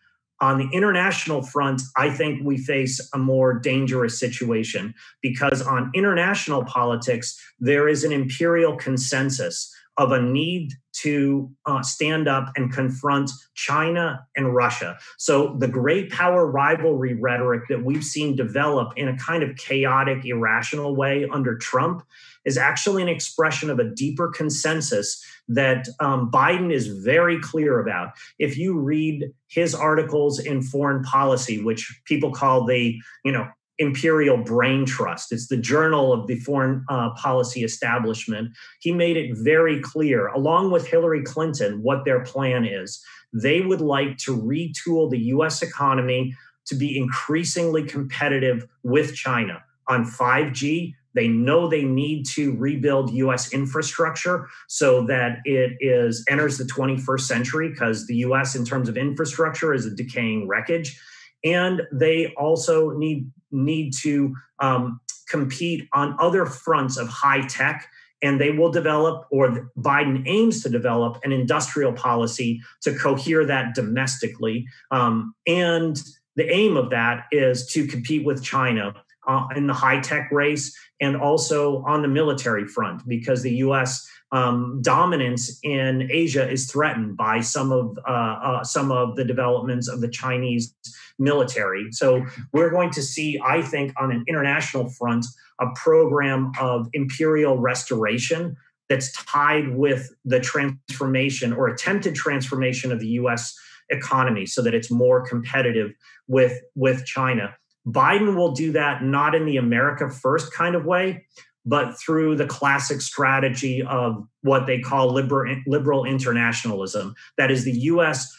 On the international front, I think we face a more dangerous situation because on international politics, there is an imperial consensus of a need to uh, stand up and confront China and Russia. So the great power rivalry rhetoric that we've seen develop in a kind of chaotic, irrational way under Trump is actually an expression of a deeper consensus that um, Biden is very clear about. If you read his articles in foreign policy, which people call the, you know, Imperial Brain Trust. It's the journal of the foreign uh, policy establishment. He made it very clear, along with Hillary Clinton, what their plan is. They would like to retool the US economy to be increasingly competitive with China on 5G. They know they need to rebuild US infrastructure so that it is enters the 21st century because the US in terms of infrastructure is a decaying wreckage and they also need need to um, compete on other fronts of high tech and they will develop, or Biden aims to develop, an industrial policy to cohere that domestically. Um, and the aim of that is to compete with China uh, in the high tech race and also on the military front, because the US um, dominance in Asia is threatened by some of uh, uh, some of the developments of the Chinese military. So we're going to see, I think, on an international front, a program of imperial restoration that's tied with the transformation or attempted transformation of the U.S. economy, so that it's more competitive with with China. Biden will do that not in the America first kind of way, but through the classic strategy of what they call liberal, liberal internationalism. That is the US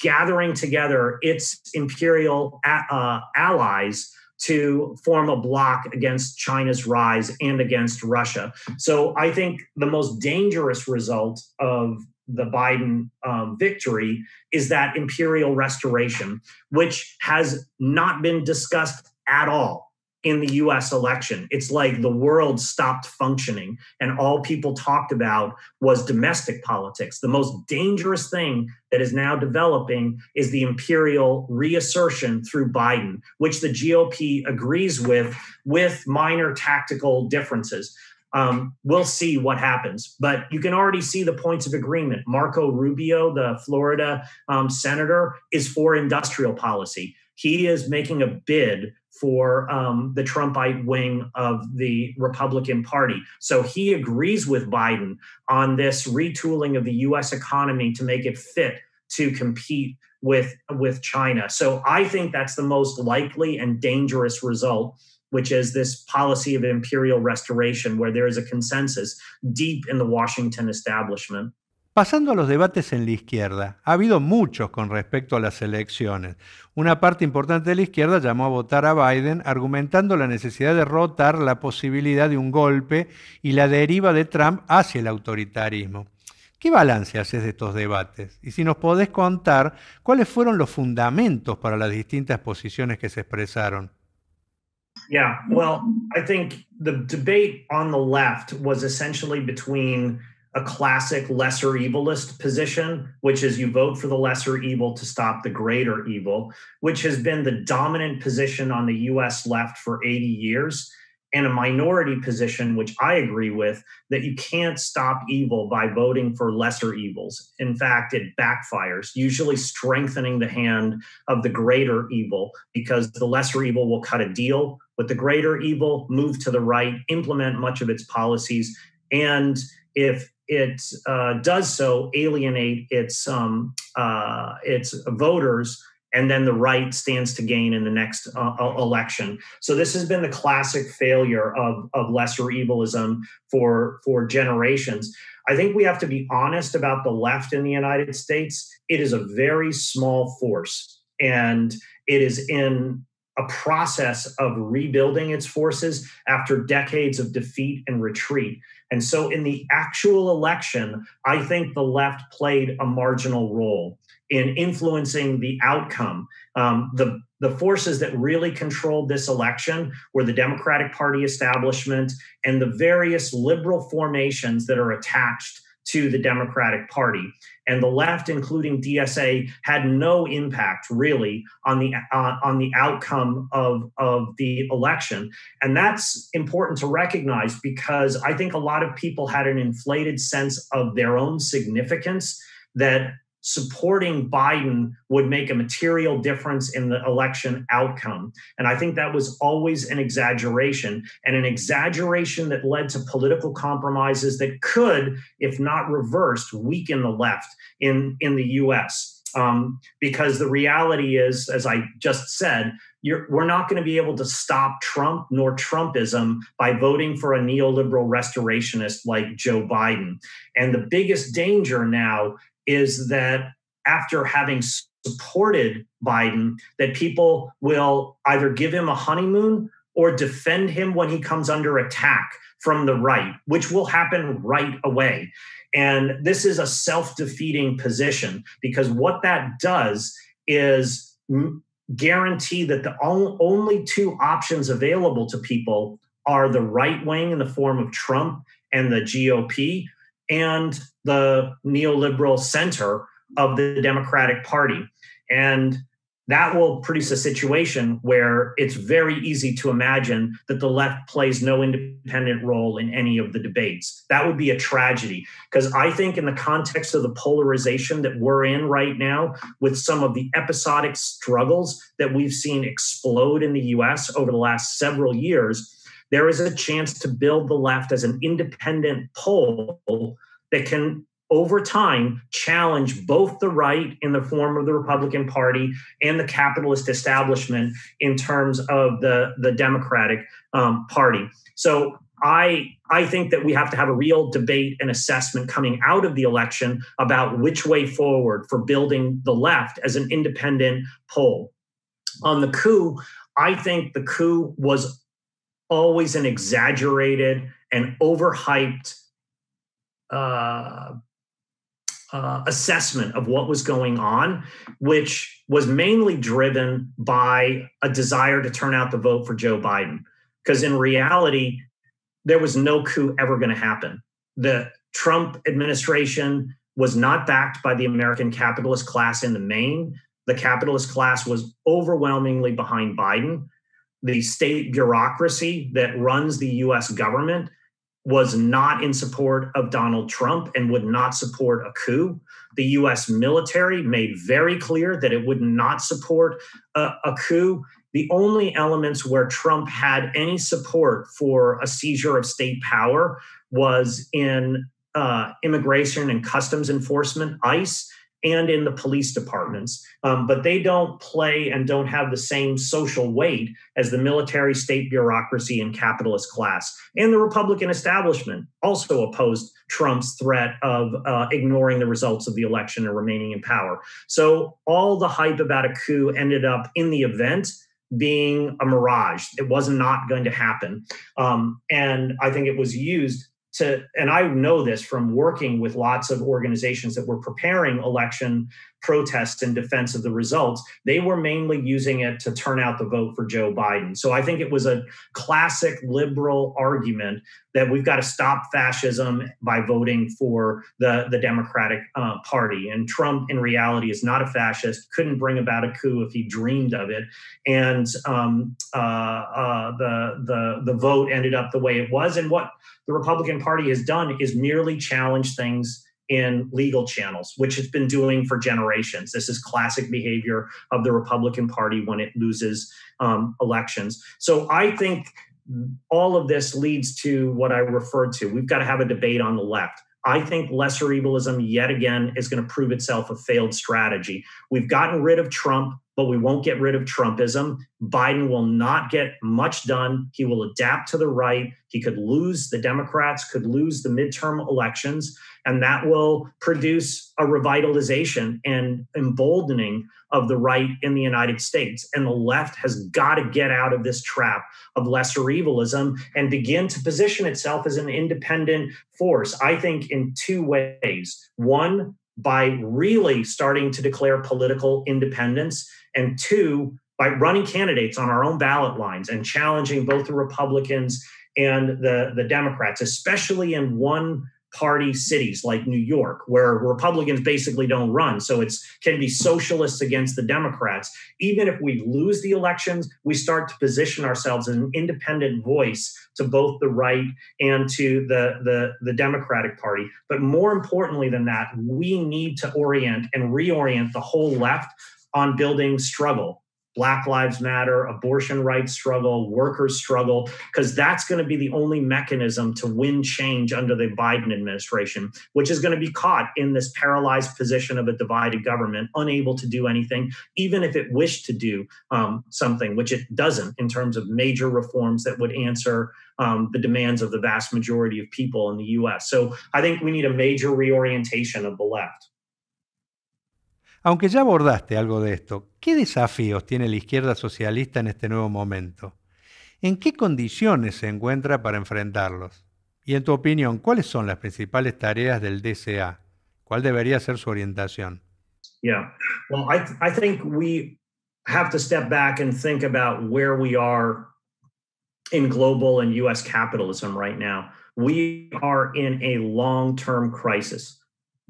gathering together its imperial uh, allies to form a block against China's rise and against Russia. So I think the most dangerous result of the Biden um, victory is that imperial restoration, which has not been discussed at all in the US election. It's like the world stopped functioning and all people talked about was domestic politics. The most dangerous thing that is now developing is the imperial reassertion through Biden, which the GOP agrees with, with minor tactical differences. Um, we'll see what happens. But you can already see the points of agreement. Marco Rubio, the Florida um, senator, is for industrial policy. He is making a bid for um, the Trumpite wing of the Republican Party. So he agrees with Biden on this retooling of the US economy to make it fit to compete with, with China. So I think that's the most likely and dangerous result. Which is this policy of imperial restoration, where there is a consensus deep in the Washington establishment Pasando a los debates en la izquierda, ha habido muchos con respecto a las elecciones. Una parte importante de la izquierda llamó a votar a Biden argumentando la necesidad de rotar la posibilidad de un golpe y la deriva de Trump hacia el autoritarismo. ¿Qué balance haces de estos debates? Y si nos podés contar cuáles fueron los fundamentos para las distintas posiciones que se expresaron. Yeah, well, I think the debate on the left was essentially between a classic lesser evilist position, which is you vote for the lesser evil to stop the greater evil, which has been the dominant position on the US left for 80 years, and a minority position, which I agree with, that you can't stop evil by voting for lesser evils. In fact, it backfires, usually strengthening the hand of the greater evil because the lesser evil will cut a deal with the greater evil, move to the right, implement much of its policies. And if it uh, does so alienate its um, uh, its voters, and then the right stands to gain in the next uh, uh, election. So this has been the classic failure of of lesser evilism for for generations. I think we have to be honest about the left in the United States. It is a very small force, and it is in a process of rebuilding its forces after decades of defeat and retreat. And so in the actual election, I think the left played a marginal role in influencing the outcome. Um, the, the forces that really controlled this election were the Democratic Party establishment and the various liberal formations that are attached to the Democratic Party. And the left, including DSA, had no impact really on the uh, on the outcome of, of the election. And that's important to recognize because I think a lot of people had an inflated sense of their own significance that supporting Biden would make a material difference in the election outcome. And I think that was always an exaggeration and an exaggeration that led to political compromises that could, if not reversed, weaken the left in, in the US. Um, because the reality is, as I just said, we're not going to be able to stop Trump nor Trumpism by voting for a neoliberal restorationist like Joe Biden. And the biggest danger now is that after having supported Biden, that people will either give him a honeymoon or defend him when he comes under attack from the right, which will happen right away. And this is a self defeating position because what that does is guarantee that the only two options available to people are the right wing in the form of Trump and the GOP, and the neoliberal center of the Democratic Party. And that will produce a situation where it's very easy to imagine that the left plays no independent role in any of the debates. That would be a tragedy because I think, in the context of the polarization that we're in right now, with some of the episodic struggles that we've seen explode in the US over the last several years, there is a chance to build the left as an independent pole that can over time challenge both the right in the form of the Republican Party and the capitalist establishment in terms of the, the Democratic um, Party. So I, I think that we have to have a real debate and assessment coming out of the election about which way forward for building the left as an independent pole. On the coup, I think the coup was always an exaggerated and overhyped uh, uh, assessment of what was going on, which was mainly driven by a desire to turn out the vote for Joe Biden. Because in reality, there was no coup ever going to happen. The Trump administration was not backed by the American capitalist class in the main. The capitalist class was overwhelmingly behind Biden the state bureaucracy that runs the US government was not in support of Donald Trump and would not support a coup. The US military made very clear that it would not support a, a coup. The only elements where Trump had any support for a seizure of state power was in uh, immigration and customs enforcement, ICE, and in the police departments, um, but they don't play and don't have the same social weight as the military, state bureaucracy, and capitalist class. And the Republican establishment also opposed Trump's threat of uh, ignoring the results of the election and remaining in power. So all the hype about a coup ended up in the event being a mirage. It was not going to happen. Um, and I think it was used to, and I know this from working with lots of organizations that were preparing election protests in defense of the results. They were mainly using it to turn out the vote for Joe Biden. So I think it was a classic liberal argument that we've got to stop fascism by voting for the, the Democratic uh, Party. And Trump, in reality, is not a fascist, couldn't bring about a coup if he dreamed of it. And um, uh, uh, the, the, the vote ended up the way it was. And what the Republican Party has done is merely challenge things in legal channels, which it's been doing for generations. This is classic behavior of the Republican Party when it loses um, elections. So I think all of this leads to what I referred to. We've got to have a debate on the left. I think lesser evilism yet again is going to prove itself a failed strategy. We've gotten rid of Trump but we won't get rid of Trumpism. Biden will not get much done. He will adapt to the right. He could lose, the Democrats could lose the midterm elections, and that will produce a revitalization and emboldening of the right in the United States. And the left has got to get out of this trap of lesser evilism and begin to position itself as an independent force, I think, in two ways. One, by really starting to declare political independence and two, by running candidates on our own ballot lines and challenging both the Republicans and the, the Democrats, especially in one party cities like New York, where Republicans basically don't run. So it's can be socialists against the Democrats. Even if we lose the elections, we start to position ourselves as an independent voice to both the right and to the, the, the Democratic Party. But more importantly than that, we need to orient and reorient the whole left on building struggle Black Lives Matter, abortion rights struggle, workers struggle, because that's going to be the only mechanism to win change under the Biden administration, which is going to be caught in this paralyzed position of a divided government, unable to do anything, even if it wished to do um, something, which it doesn't in terms of major reforms that would answer um, the demands of the vast majority of people in the US. So I think we need a major reorientation of the left. Aunque ya abordaste algo de esto, ¿qué desafíos tiene la izquierda socialista en este nuevo momento? ¿En qué condiciones se encuentra para enfrentarlos? Y en tu opinión, ¿cuáles son las principales tareas del DCA? ¿Cuál debería ser su orientación? Yeah. Well, I, I think we have to step back and think about where we are in global and US capitalism right now. We are in a long-term crisis.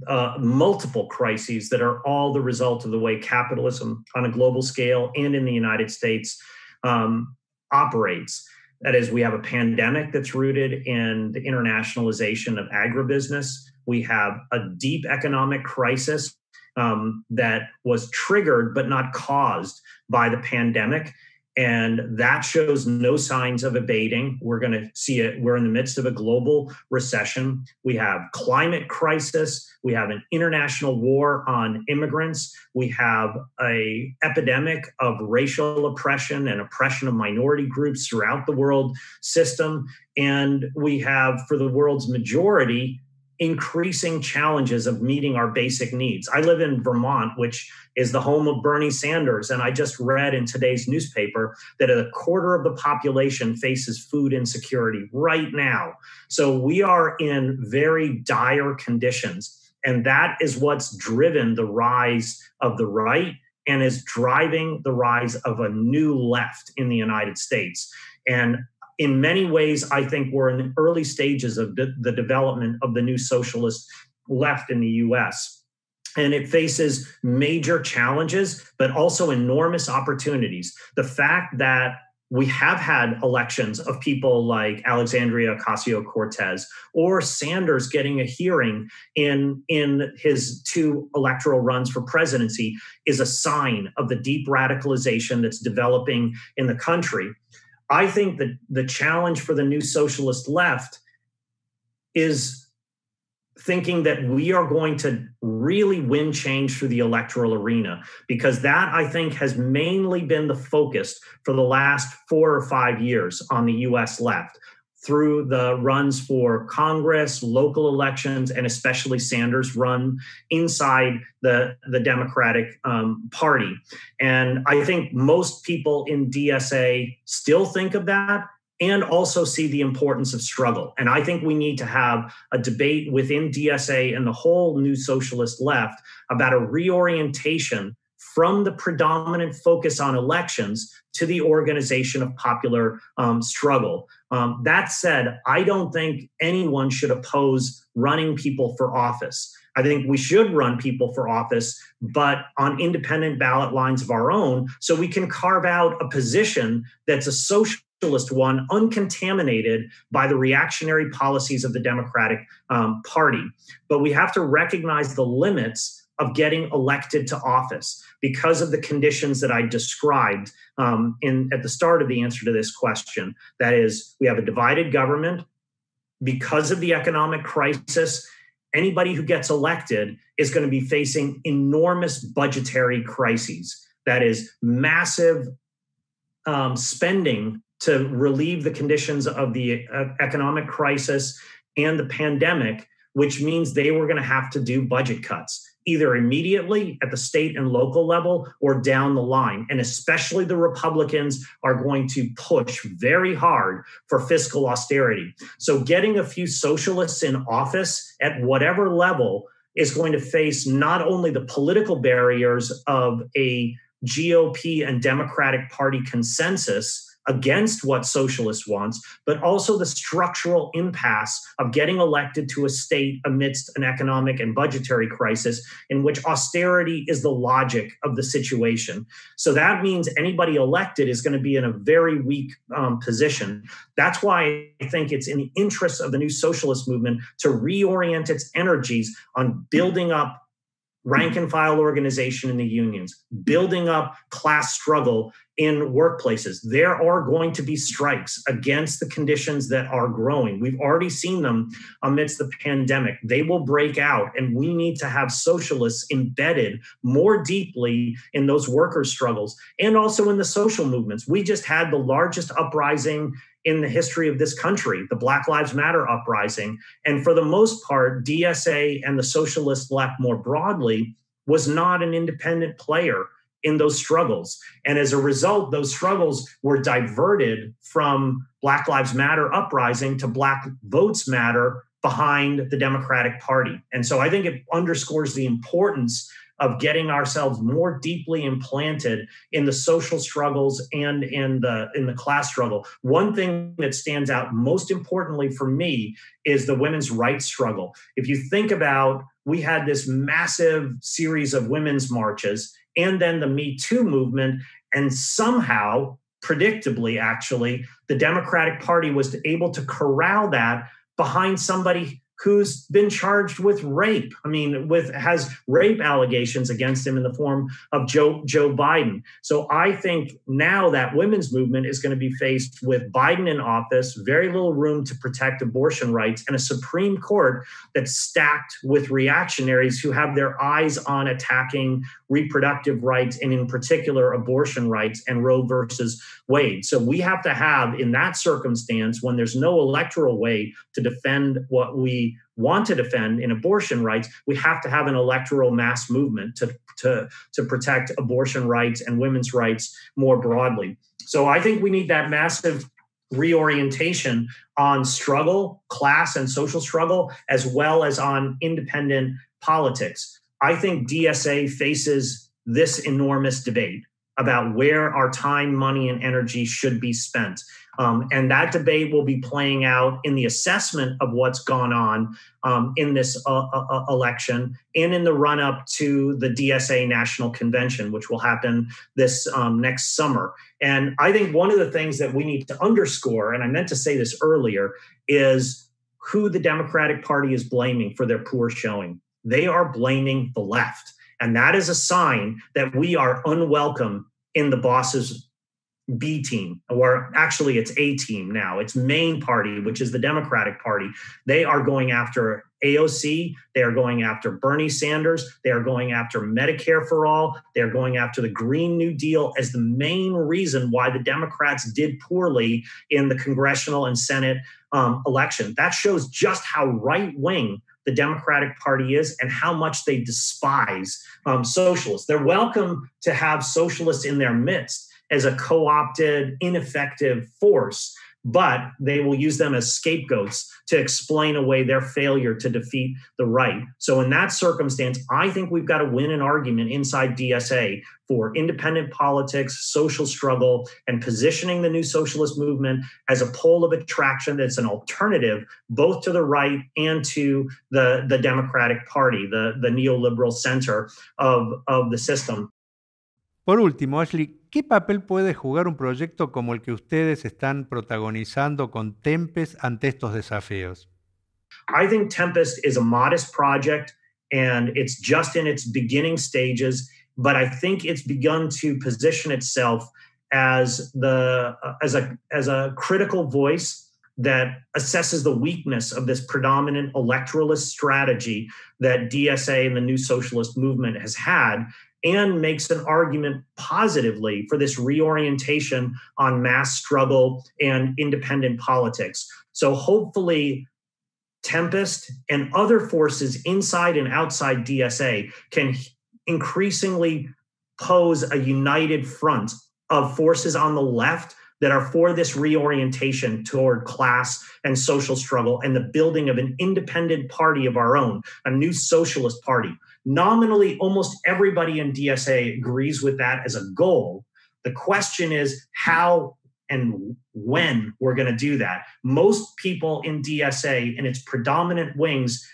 uh, multiple crises that are all the result of the way capitalism on a global scale and in the United States um, operates. That is, we have a pandemic that's rooted in the internationalization of agribusiness. We have a deep economic crisis um, that was triggered but not caused by the pandemic and that shows no signs of abating. We're going to see it. We're in the midst of a global recession. We have climate crisis. We have an international war on immigrants. We have a epidemic of racial oppression and oppression of minority groups throughout the world system. And we have, for the world's majority, increasing challenges of meeting our basic needs. I live in Vermont, which is the home of Bernie Sanders. And I just read in today's newspaper that a quarter of the population faces food insecurity right now. So we are in very dire conditions. And that is what's driven the rise of the right and is driving the rise of a new left in the United States. And in many ways, I think we're in the early stages of de- the development of the new socialist left in the US. And it faces major challenges, but also enormous opportunities. The fact that we have had elections of people like Alexandria Ocasio Cortez or Sanders getting a hearing in, in his two electoral runs for presidency is a sign of the deep radicalization that's developing in the country. I think that the challenge for the new socialist left is thinking that we are going to really win change through the electoral arena because that i think has mainly been the focus for the last four or five years on the us left through the runs for Congress, local elections, and especially Sanders' run inside the, the Democratic um, Party. And I think most people in DSA still think of that and also see the importance of struggle. And I think we need to have a debate within DSA and the whole new socialist left about a reorientation from the predominant focus on elections to the organization of popular um, struggle. Um, that said, I don't think anyone should oppose running people for office. I think we should run people for office, but on independent ballot lines of our own, so we can carve out a position that's a socialist one, uncontaminated by the reactionary policies of the Democratic um, Party. But we have to recognize the limits of getting elected to office because of the conditions that I described um, in, at the start of the answer to this question. That is, we have a divided government. Because of the economic crisis, anybody who gets elected is going to be facing enormous budgetary crises. That is, massive um, spending to relieve the conditions of the uh, economic crisis and the pandemic, which means they were going to have to do budget cuts either immediately at the state and local level or down the line. And especially the Republicans are going to push very hard for fiscal austerity. So, getting a few socialists in office at whatever level is going to face not only the political barriers of a GOP and Democratic Party consensus against what socialists want, but also the structural impasse of getting elected to a state amidst an economic and budgetary crisis in which austerity is the logic of the situation. So that means anybody elected is going to be in a very weak um, position. That's why I think it's in the interest of the new socialist movement to reorient its energies on building up rank and file organization in the unions, building up class struggle in workplaces. There are going to be strikes against the conditions that are growing. We've already seen them amidst the pandemic. They will break out, and we need to have socialists embedded more deeply in those workers' struggles and also in the social movements. We just had the largest uprising in the history of this country, the Black Lives Matter uprising. And for the most part, DSA and the socialist left more broadly was not an independent player in those struggles. And as a result, those struggles were diverted from Black Lives Matter uprising to Black Votes Matter behind the Democratic Party. And so I think it underscores the importance of getting ourselves more deeply implanted in the social struggles and in the in the class struggle. One thing that stands out most importantly for me is the women's rights struggle. If you think about we had this massive series of women's marches and then the Me Too movement and somehow predictably actually the Democratic Party was able to corral that behind somebody who's been charged with rape. I mean, with has rape allegations against him in the form of Joe Joe Biden. So I think now that women's movement is going to be faced with Biden in office, very little room to protect abortion rights, and a Supreme Court that's stacked with reactionaries who have their eyes on attacking reproductive rights and in particular abortion rights and Roe versus Wade. So we have to have in that circumstance when there's no electoral way to defend what we want to defend in abortion rights, we have to have an electoral mass movement to, to, to protect abortion rights and women's rights more broadly. So I think we need that massive reorientation on struggle, class, and social struggle, as well as on independent politics. I think DSA faces this enormous debate about where our time, money, and energy should be spent. Um, and that debate will be playing out in the assessment of what's gone on um, in this uh, uh, uh election and in the run up to the DSA National Convention, which will happen this um, next summer. And I think one of the things that we need to underscore, and I meant to say this earlier, is who the Democratic Party is blaming for their poor showing. They are blaming the left. And that is a sign that we are unwelcome in the boss's B team, or actually it's A team now, it's main party, which is the Democratic Party. They are going after AOC, they are going after Bernie Sanders, they are going after Medicare for all, they are going after the Green New Deal as the main reason why the Democrats did poorly in the congressional and Senate um, election. That shows just how right wing the Democratic Party is and how much they despise um, socialists. They're welcome to have socialists in their midst as a co opted, ineffective force, but they will use them as scapegoats to explain away their failure to defeat the right. So, in that circumstance, I think we've got to win an argument inside DSA for independent politics, social struggle, and positioning the new socialist movement as a pole of attraction that's an alternative both to the right and to the, the Democratic Party, the, the neoliberal center of, of the system. Por último, Ashley, ¿qué papel puede jugar un proyecto como el que ustedes están protagonizando con Tempest ante estos desafíos? I think Tempest is a modest project and it's just in its beginning stages, but I think it's begun to position itself as the uh, as a as a critical voice that assesses the weakness of this predominant electoralist strategy that DSA and the New Socialist Movement has had and makes an argument positively for this reorientation on mass struggle and independent politics. So hopefully, Tempest and other forces inside and outside DSA can increasingly pose a united front of forces on the left that are for this reorientation toward class and social struggle and the building of an independent party of our own, a new socialist party. Nominally, almost everybody in DSA agrees with that as a goal. The question is how and when we're going to do that. Most people in DSA and its predominant wings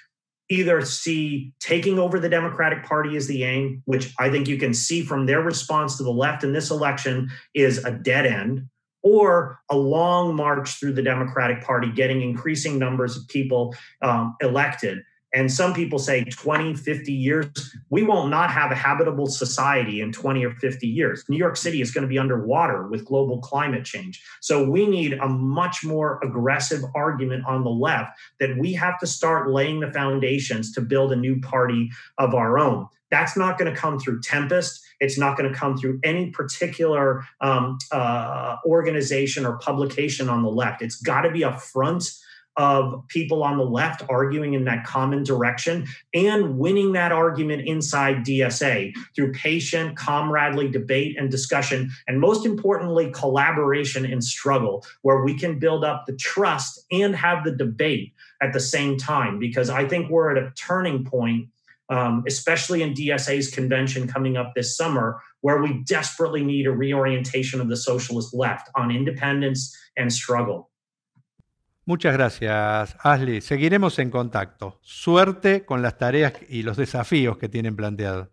either see taking over the Democratic Party as the aim, which I think you can see from their response to the left in this election is a dead end, or a long march through the Democratic Party, getting increasing numbers of people um, elected and some people say 20 50 years we will not have a habitable society in 20 or 50 years new york city is going to be underwater with global climate change so we need a much more aggressive argument on the left that we have to start laying the foundations to build a new party of our own that's not going to come through tempest it's not going to come through any particular um, uh, organization or publication on the left it's got to be a front of people on the left arguing in that common direction and winning that argument inside DSA through patient, comradely debate and discussion, and most importantly, collaboration and struggle, where we can build up the trust and have the debate at the same time. Because I think we're at a turning point. Um, especially in DSA's convention coming up this summer, where we desperately need a reorientation of the socialist left on independence and struggle. Muchas gracias, Ashley. Seguiremos en contacto. Suerte con las tareas y los desafíos que tienen planteados.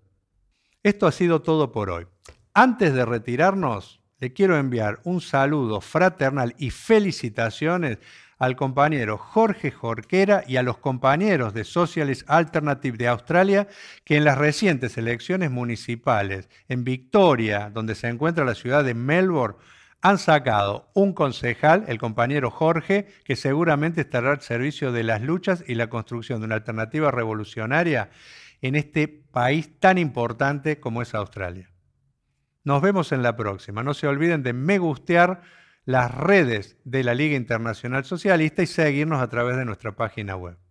Esto ha sido todo por hoy. Antes de retirarnos, le quiero enviar un saludo fraternal y felicitaciones al compañero Jorge Jorquera y a los compañeros de Socialist Alternative de Australia, que en las recientes elecciones municipales en Victoria, donde se encuentra la ciudad de Melbourne, han sacado un concejal, el compañero Jorge, que seguramente estará al servicio de las luchas y la construcción de una alternativa revolucionaria en este país tan importante como es Australia. Nos vemos en la próxima. No se olviden de me gustear las redes de la Liga Internacional Socialista y seguirnos a través de nuestra página web.